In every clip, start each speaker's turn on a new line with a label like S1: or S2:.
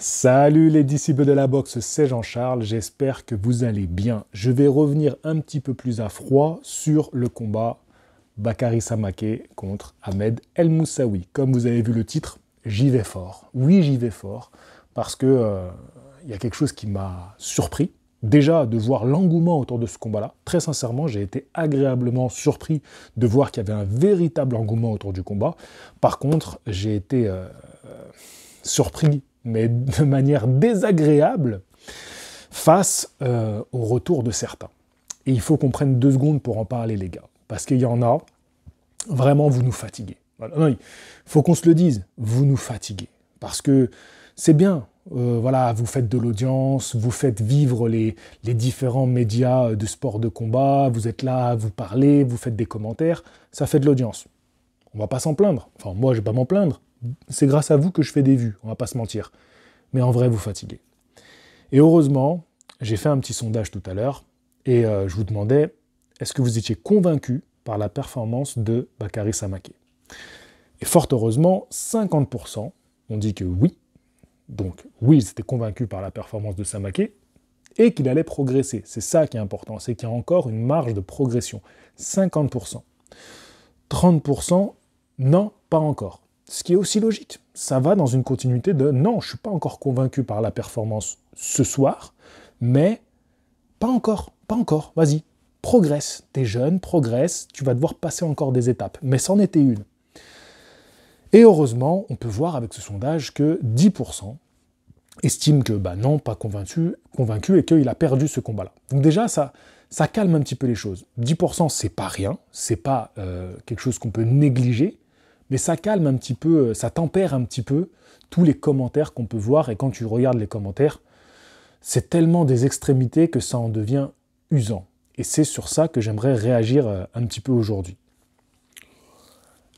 S1: Salut les disciples de la boxe, c'est Jean-Charles, j'espère que vous allez bien. Je vais revenir un petit peu plus à froid sur le combat bakari Samake contre Ahmed El Moussaoui. Comme vous avez vu le titre, j'y vais fort. Oui, j'y vais fort, parce que euh, il y a quelque chose qui m'a surpris. Déjà, de voir l'engouement autour de ce combat-là. Très sincèrement, j'ai été agréablement surpris de voir qu'il y avait un véritable engouement autour du combat. Par contre, j'ai été euh, surpris mais de manière désagréable face euh, au retour de certains. Et il faut qu'on prenne deux secondes pour en parler, les gars, parce qu'il y en a, vraiment, vous nous fatiguez. il faut qu'on se le dise, vous nous fatiguez. Parce que c'est bien, euh, voilà, vous faites de l'audience, vous faites vivre les, les, différents médias de sport de combat, vous êtes là, vous parlez, vous faites des commentaires, ça fait de l'audience. On va pas s'en plaindre. Enfin, moi, je vais pas m'en plaindre c'est grâce à vous que je fais des vues, on va pas se mentir. Mais en vrai, vous fatiguez. Et heureusement, j'ai fait un petit sondage tout à l'heure et euh, je vous demandais est-ce que vous étiez convaincu par la performance de Bakary Samake Et fort heureusement, 50% ont dit que oui. Donc oui, ils étaient convaincus par la performance de Samake et qu'il allait progresser. C'est ça qui est important, c'est qu'il y a encore une marge de progression. 50%. 30%, non, pas encore. Ce qui est aussi logique. Ça va dans une continuité de non, je ne suis pas encore convaincu par la performance ce soir, mais pas encore, pas encore, vas-y, progresse. T'es jeune, progresse, tu vas devoir passer encore des étapes. Mais c'en était une. Et heureusement, on peut voir avec ce sondage que 10% estiment que bah non, pas convaincu, et qu'il a perdu ce combat-là. Donc déjà, ça, ça calme un petit peu les choses. 10%, c'est pas rien, c'est pas euh, quelque chose qu'on peut négliger, mais ça calme un petit peu, euh, ça tempère un petit peu tous les commentaires qu'on peut voir. Et quand tu regardes les commentaires, c'est tellement des extrémités que ça en devient usant. Et c'est sur ça que j'aimerais réagir euh, un petit peu aujourd'hui.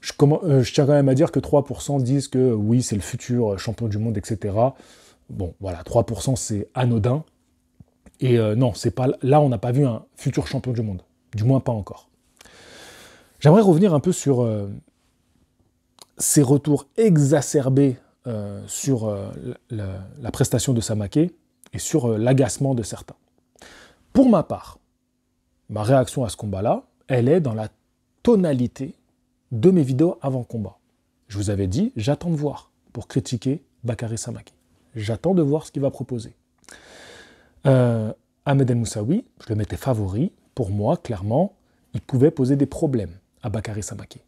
S1: Je, euh, je, tiens quand même à dire que 3% disent que oui, c'est le futur champion du monde, etc. Bon, voilà, 3% c'est anodin. Et non, c'est pas là, on n'a pas vu un futur champion du monde, du moins pas encore. J'aimerais revenir un peu sur ses retours exacerbés euh, sur euh, la, prestation de Samake et sur euh, l'agacement de certains. Pour ma part, ma réaction à ce combat-là, elle est dans la tonalité de mes vidéos avant combat. Je vous avais dit, j'attends de voir pour critiquer Bakary Samake. J'attends de voir ce qu'il va proposer. Ahmed El Moussaoui, je le mettais favori. Pour moi, clairement, il pouvait poser des problèmes à Bakary Samake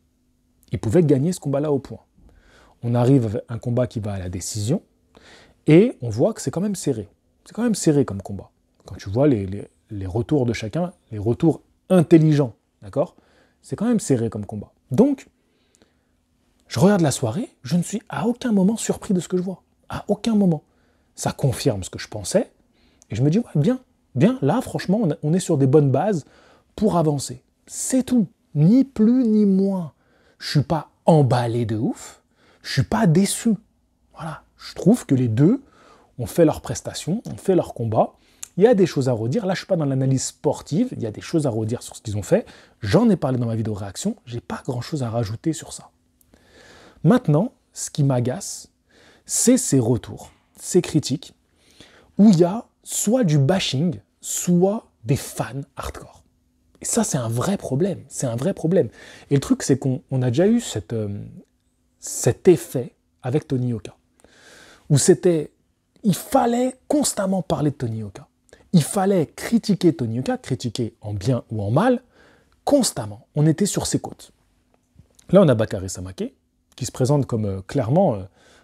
S1: il pouvait gagner ce combat-là au point. On arrive à un combat qui va à la décision, et on voit que c'est quand même serré. C'est quand même serré comme combat. Quand tu vois les, les retours de chacun, les retours intelligents, d'accord C'est quand même serré comme combat. Donc, je regarde la soirée, je ne suis à aucun moment surpris de ce que je vois. À aucun moment. Ça confirme ce que je pensais, et je me dis, ouais, bien, bien, là, franchement, on est sur des bonnes bases pour avancer. C'est tout, ni plus ni moins je suis pas emballé de ouf, je suis pas déçu. Voilà, je trouve que les deux ont fait leur prestation, ont fait leur combat. Il y a des choses à redire. Là, je suis pas dans l'analyse sportive. Il y a des choses à redire sur ce qu'ils ont fait. J'en ai parlé dans ma vidéo réaction. J'ai pas grand chose à rajouter sur ça. Maintenant, ce qui m'agace, c'est ces retours, ces critiques, où il y a soit du bashing, soit des fans hardcore. Et ça, c'est un vrai problème. C'est un vrai problème. Et le truc, c'est qu'on a déjà eu euh, cet effet avec Tony Oka. Où c'était. Il fallait constamment parler de Tony Oka. Il fallait critiquer Tony Oka, critiquer en bien ou en mal, constamment. On était sur ses côtes. Là, on a Bakary Samake, qui se présente comme euh, clairement euh,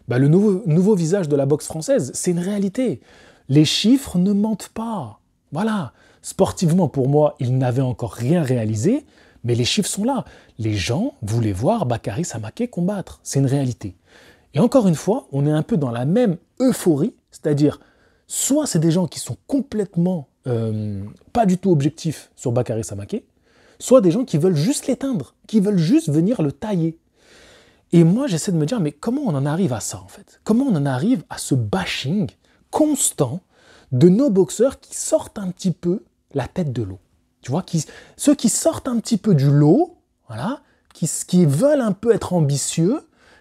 S1: bah, le nouveau visage de la boxe française. C'est une réalité. Les chiffres ne mentent pas. Voilà. Sportivement, pour moi, il n'avait encore rien réalisé, mais les chiffres sont là. Les gens voulaient voir Bakary Samake combattre. C'est une réalité. Et encore une fois, on est un peu dans la même euphorie, c'est-à-dire soit c'est des gens qui sont complètement euh, pas du tout objectifs sur Bakary Samake, soit des gens qui veulent juste l'éteindre, qui veulent juste venir le tailler. Et moi, j'essaie de me dire, mais comment on en arrive à ça en fait Comment on en arrive à ce bashing constant de nos boxeurs qui sortent un petit peu la tête de l'eau. Tu vois, ceux qui sortent un petit peu du lot, voilà, qui, veulent un peu être ambitieux,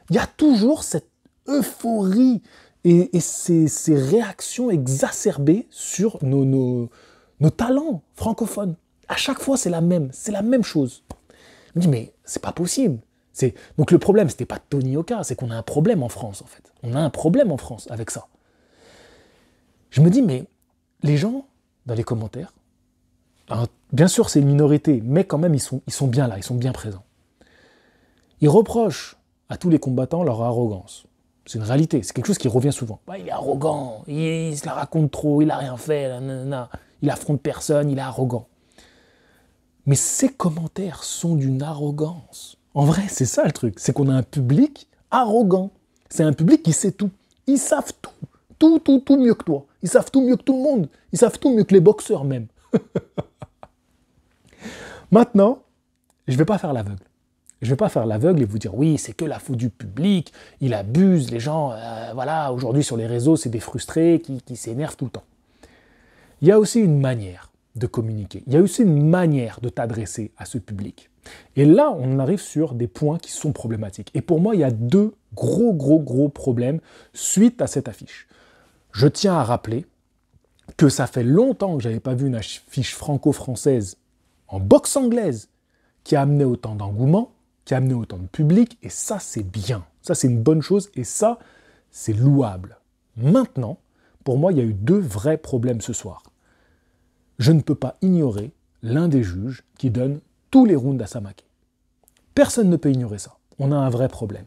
S1: il y a toujours cette euphorie et, ces, réactions exacerbées sur nos, talents francophones. À chaque fois, c'est la même, c'est la même chose. Je me dis, mais c'est pas possible. Donc le problème, c'était pas Tony Oka, c'est qu'on a un problème en France, en fait. On a un problème en France avec ça. Je me dis, mais les gens, dans les commentaires, hein, bien sûr c'est une minorité, mais quand même ils sont, ils sont bien là, ils sont bien présents. Ils reprochent à tous les combattants leur arrogance. C'est une réalité, c'est quelque chose qui revient souvent. il est arrogant, il, se la raconte trop, il n'a rien fait, il affronte personne, il est arrogant. Mais ces commentaires sont d'une arrogance. En vrai, c'est ça le truc, c'est qu'on a un public arrogant. C'est un public qui sait tout. Ils savent tout, tout, tout, tout mieux que toi. Ils savent tout mieux que tout le monde. Ils savent tout mieux que les boxeurs même. Maintenant, je ne vais pas faire l'aveugle. Je ne vais pas faire l'aveugle et vous dire oui, c'est que la faute du public, il abuse, les gens, euh, voilà, aujourd'hui sur les réseaux, c'est des frustrés qui s'énervent tout le temps. Il y a aussi une manière de communiquer, il y a aussi une manière de t'adresser à ce public. Et là, on arrive sur des points qui sont problématiques. Et pour moi, il y a deux gros, gros, gros problèmes suite à cette affiche. Je tiens à rappeler que ça fait longtemps que je n'avais pas vu une affiche franco-française en boxe anglaise qui a amené autant d'engouement, qui a amené autant de public, et ça c'est bien, ça c'est une bonne chose, et ça c'est louable. Maintenant, pour moi, il y a eu deux vrais problèmes ce soir. Je ne peux pas ignorer l'un des juges qui donne tous les rounds à Samake. Personne ne peut ignorer ça. On a un vrai problème.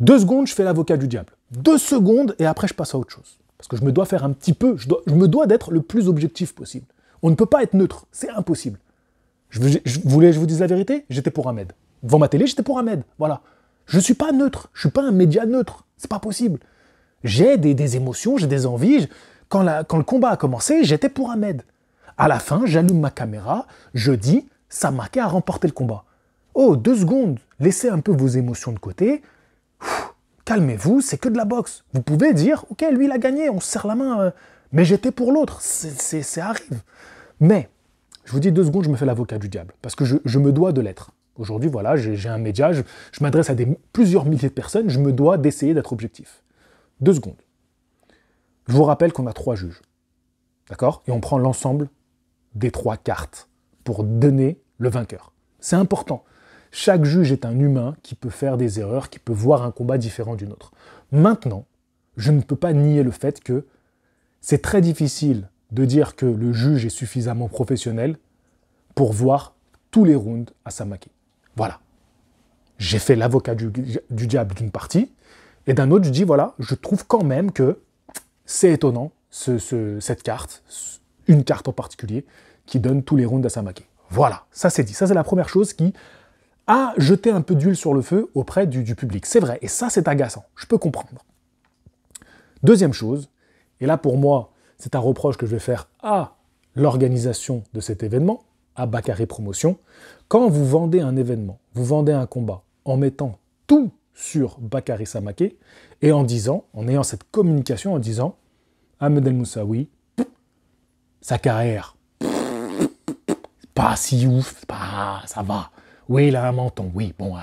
S1: Deux secondes, je fais l'avocat du diable deux secondes et après je passe à autre chose. Parce que je me dois faire un petit peu, je, me dois d'être le plus objectif possible. On ne peut pas être neutre, c'est impossible. Je, je, voulais je vous dise la vérité J'étais pour Ahmed. Devant ma télé, j'étais pour Ahmed. Voilà. Je ne suis pas neutre, je ne suis pas un média neutre. C'est pas possible. J'ai des, émotions, j'ai des envies. Quand, la, quand le combat a commencé, j'étais pour Ahmed. À la fin, j'allume ma caméra, je dis ça marquait à remporter le combat. Oh, deux secondes, laissez un peu vos émotions de côté, calmez-vous, c'est que de la boxe. Vous pouvez dire, ok, lui il a gagné, on se serre la main, euh, mais j'étais pour l'autre, c'est arrive. Mais, je vous dis deux secondes, je me fais l'avocat du diable, parce que je, me dois de l'être. Aujourd'hui, voilà, j'ai un média, je, m'adresse à des, plusieurs milliers de personnes, je me dois d'essayer d'être objectif. Deux secondes. Je vous rappelle qu'on a trois juges, d'accord Et on prend l'ensemble des trois cartes pour donner le vainqueur. C'est important. Chaque juge est un humain qui peut faire des erreurs, qui peut voir un combat différent d'une autre. Maintenant, je ne peux pas nier le fait que c'est très difficile de dire que le juge est suffisamment professionnel pour voir tous les rounds à Samaki. Voilà. J'ai fait l'avocat du, diable d'une partie, et d'un autre, je dis, voilà, je trouve quand même que c'est étonnant, ce, cette carte, une carte en particulier, qui donne tous les rounds à Samaki. Voilà, ça c'est dit. Ça c'est la première chose qui à jeter un peu d'huile sur le feu auprès du, public. C'est vrai, et ça c'est agaçant, je peux comprendre. Deuxième chose, et là pour moi c'est un reproche que je vais faire à l'organisation de cet événement, à Baccaré Promotion, quand vous vendez un événement, vous vendez un combat en mettant tout sur Baccaré Samaké et en disant, en ayant cette communication, en disant Ahmed El Moussaoui, sa carrière, pas si ouf, pas, ça va. Oui, il a un menton, oui, bon, ouais,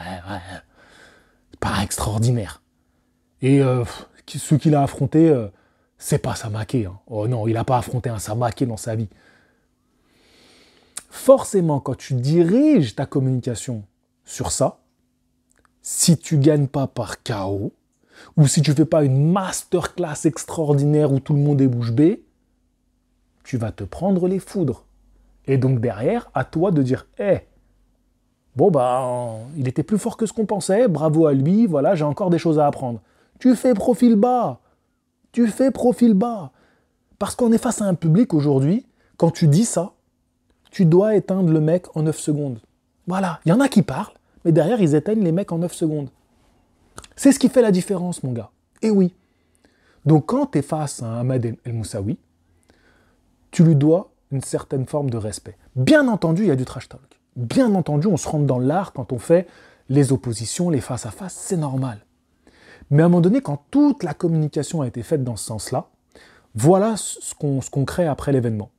S1: Pas extraordinaire. Et euh, ce ceux qu'il a affronté, euh, c'est pas Samaké. Hein. Oh non, il n'a pas affronté un Samaké dans sa vie. Forcément, quand tu diriges ta communication sur ça, si tu gagnes pas par chaos, ou si tu fais pas une masterclass extraordinaire où tout le monde est bouche bée, tu vas te prendre les foudres. Et donc derrière, à toi de dire, hé, eh, Bon, ben, il était plus fort que ce qu'on pensait, bravo à lui, voilà, j'ai encore des choses à apprendre. Tu fais profil bas Tu fais profil bas Parce qu'on est face à un public aujourd'hui, quand tu dis ça, tu dois éteindre le mec en 9 secondes. Voilà, il y en a qui parlent, mais derrière, ils éteignent les mecs en 9 secondes. C'est ce qui fait la différence, mon gars. Et eh oui. Donc quand tu es face à Ahmed El Moussaoui, tu lui dois une certaine forme de respect. Bien entendu, il y a du trash talk. Bien entendu, on se rentre dans l'art quand on fait les oppositions, les face-à-face, c'est normal. Mais à un moment donné, quand toute la communication a été faite dans ce sens-là, voilà ce qu'on crée après l'événement.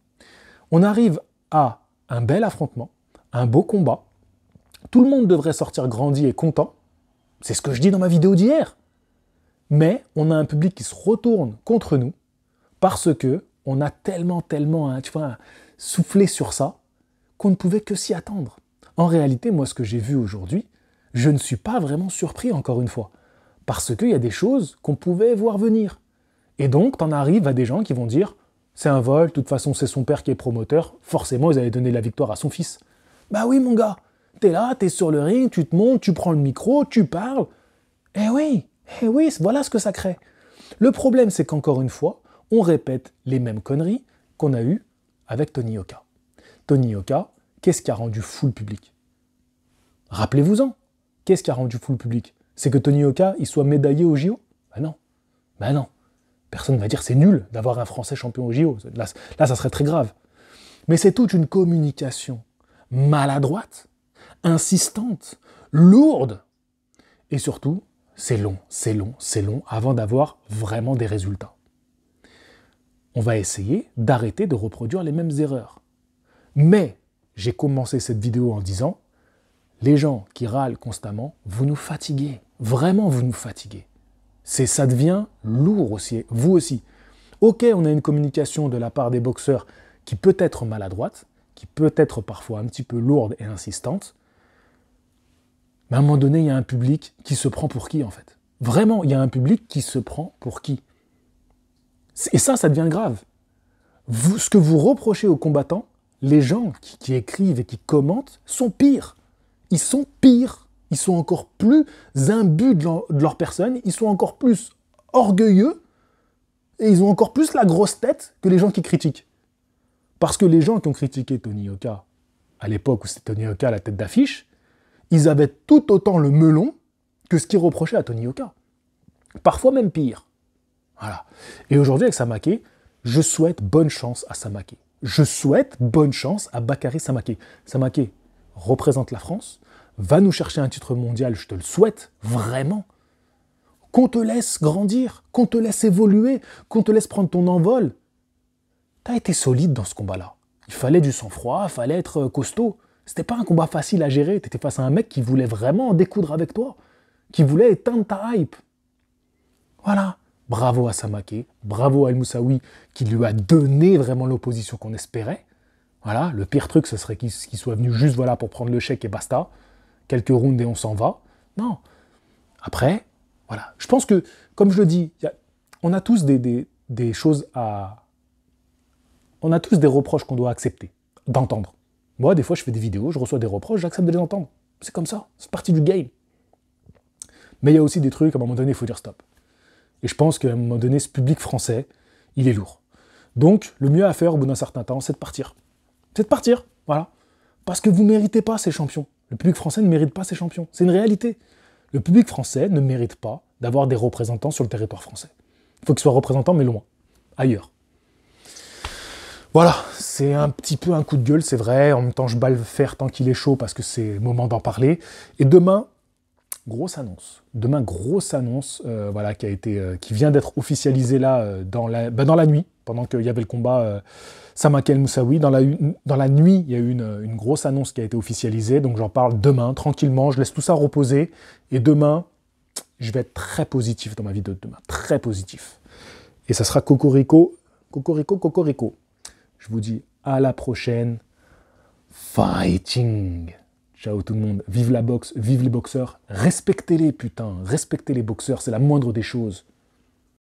S1: On arrive à un bel affrontement, un beau combat, tout le monde devrait sortir grandi et content, c'est ce que je dis dans ma vidéo d'hier. Mais on a un public qui se retourne contre nous parce que on a tellement, tellement, hein, soufflé sur ça qu'on ne pouvait que s'y attendre. En réalité, moi, ce que j'ai vu aujourd'hui, je ne suis pas vraiment surpris, encore une fois, parce qu'il y a des choses qu'on pouvait voir venir. Et donc, t'en arrives à des gens qui vont dire c'est un vol, de toute façon, c'est son père qui est promoteur, forcément, ils avaient donné la victoire à son fils. Bah oui, mon gars, t'es là, t'es sur le ring, tu te montes, tu prends le micro, tu parles. Eh oui, eh oui, voilà ce que ça crée. Le problème, c'est qu'encore une fois, on répète les mêmes conneries qu'on a eues avec Tony Oka. Tony Oka, qu'est-ce qui a rendu fou le public Rappelez-vous-en. Qu'est-ce qui a rendu fou le public C'est que Tony Oka, il soit médaillé au JO Ben non. Ben non. Personne ne va dire c'est nul d'avoir un Français champion au JO. là, ça serait très grave. Mais c'est toute une communication maladroite, insistante, lourde. Et surtout, c'est long, c'est long, c'est long avant d'avoir vraiment des résultats. On va essayer d'arrêter de reproduire les mêmes erreurs. Mais j'ai commencé cette vidéo en disant, les gens qui râlent constamment, vous nous fatiguez. Vraiment, vous nous fatiguez. C'est, ça devient lourd aussi, vous aussi. Ok, on a une communication de la part des boxeurs qui peut être maladroite, qui peut être parfois un petit peu lourde et insistante. Mais à un moment donné, il y a un public qui se prend pour qui en fait Vraiment, il y a un public qui se prend pour qui Et ça, ça devient grave. ce que vous reprochez aux combattants, les gens qui, écrivent et qui commentent sont pires. Ils sont pires. Ils sont encore plus imbus de leur, personne. Ils sont encore plus orgueilleux. Et ils ont encore plus la grosse tête que les gens qui critiquent. Parce que les gens qui ont critiqué Tony Oka, à l'époque où c'était Tony Oka la tête d'affiche, ils avaient tout autant le melon que ce qu'ils reprochaient à Tony Oka. Parfois même pire. Voilà. Et aujourd'hui, avec Samake, je souhaite bonne chance à Samake je souhaite bonne chance à Bakary Samaké. Samaké représente la France, va nous chercher un titre mondial, je te le souhaite, vraiment. Qu'on te laisse grandir, qu'on te laisse évoluer, qu'on te laisse prendre ton envol. T'as été solide dans ce combat-là. Il fallait du sang-froid, il fallait être euh, costaud. C'était pas un combat facile à gérer, t'étais face à un mec qui voulait vraiment découdre avec toi, qui voulait éteindre ta hype. Voilà. Bravo à Samaké, bravo à El Moussaoui qui lui a donné vraiment l'opposition qu'on espérait. Voilà, le pire truc, ce serait qu'il soit venu juste voilà pour prendre le chèque et basta. Quelques rounds et on s'en va. Non. Après, voilà. Je pense que, comme je le dis, on a tous des, des choses à. On a tous des reproches qu'on doit accepter, d'entendre. Moi, des fois, je fais des vidéos, je reçois des reproches, j'accepte de les entendre. C'est comme ça, c'est partie du game. Mais il y a aussi des trucs, à un moment donné, il faut dire stop. Et je pense qu'à un moment donné, ce public français, il est lourd. Donc, le mieux à faire au bout d'un certain temps, c'est de partir. C'est de partir, voilà. Parce que vous ne méritez pas ces champions. Le public français ne mérite pas ces champions. C'est une réalité. Le public français ne mérite pas d'avoir des représentants sur le territoire français. Il faut qu'ils soient représentants, mais loin, ailleurs. Voilà, c'est un petit peu un coup de gueule, c'est vrai. En même temps, je bats le fer tant qu'il est chaud parce que c'est le moment d'en parler. Et demain, grosse annonce. Demain, grosse annonce, euh, voilà, qui a été, euh, qui vient d'être officialisée là euh, dans la, bah, dans la nuit, pendant qu'il y avait le combat Samakel Moussaoui. Dans la, dans la nuit, il y a eu une, une grosse annonce qui a été officialisée, donc j'en parle demain tranquillement. Je laisse tout ça reposer et demain, je vais être très positif dans ma vidéo de demain, très positif. Et ça sera cocorico, cocorico, cocorico. Je vous dis à la prochaine. Fighting. Ciao tout le monde. Vive la boxe, vive les boxeurs. Respectez-les, putain. Respectez les boxeurs, c'est la moindre des choses.